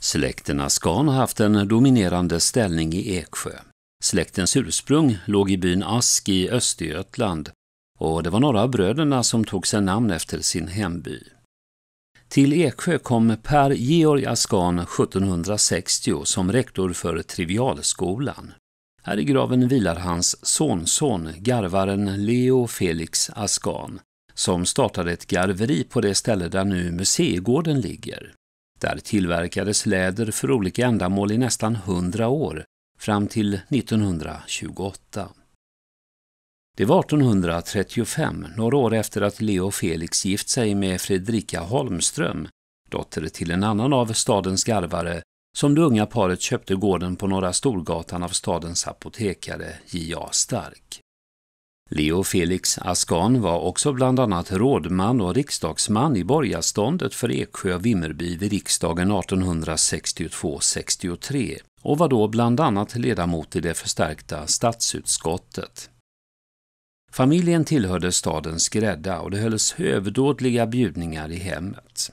Släkten Skan har haft en dominerande ställning i Eksjö. Släktens ursprung låg i byn Ask i Östergötland och det var några av bröderna som tog sig namn efter sin hemby. Till Eksjö kom Per Georg Askan 1760 som rektor för Trivialskolan. Här i graven vilar hans sonson, garvaren Leo Felix Askan, som startade ett garveri på det ställe där nu museigården ligger. Där tillverkades läder för olika ändamål i nästan 100 år, fram till 1928. Det var 1835, några år efter att Leo Felix gift sig med Fredrika Holmström, dotter till en annan av stadens garvare, som det unga paret köpte gården på Norra Storgatan av stadens apotekare J.A. Stark. Leo Felix Askan var också bland annat rådman och riksdagsman i borgarståndet för Eksjö och Vimmerby vid riksdagen 1862-63 och var då bland annat ledamot i det förstärkta statsutskottet. Familjen tillhörde stadens grädda och det hölls hövdådliga bjudningar i hemmet.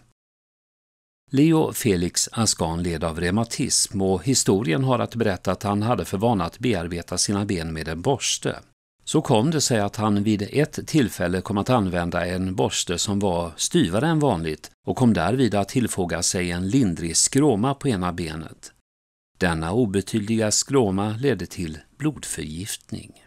Leo Felix Askan led av reumatism och historien har att berätta att han hade för vana att bearbeta sina ben med en borste. Så kom det sig att han vid ett tillfälle kom att använda en borste som var styvare än vanligt och kom därvid att tillfoga sig en lindrig skråma på ena benet. Denna obetydliga skråma ledde till blodförgiftning.